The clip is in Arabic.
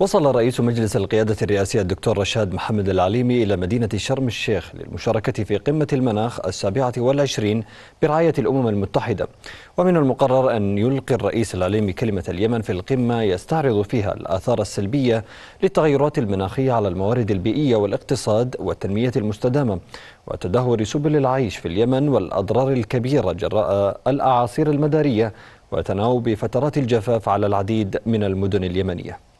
وصل رئيس مجلس القيادة الرئاسية الدكتور رشاد محمد العليمي إلى مدينة شرم الشيخ للمشاركة في قمة المناخ السابعة والعشرين برعاية الأمم المتحدة ومن المقرر أن يلقي الرئيس العليمي كلمة اليمن في القمة يستعرض فيها الآثار السلبية للتغيرات المناخية على الموارد البيئية والاقتصاد والتنمية المستدامة وتدهور سبل العيش في اليمن والأضرار الكبيرة جراء الأعاصير المدارية وتناوب فترات الجفاف على العديد من المدن اليمنيه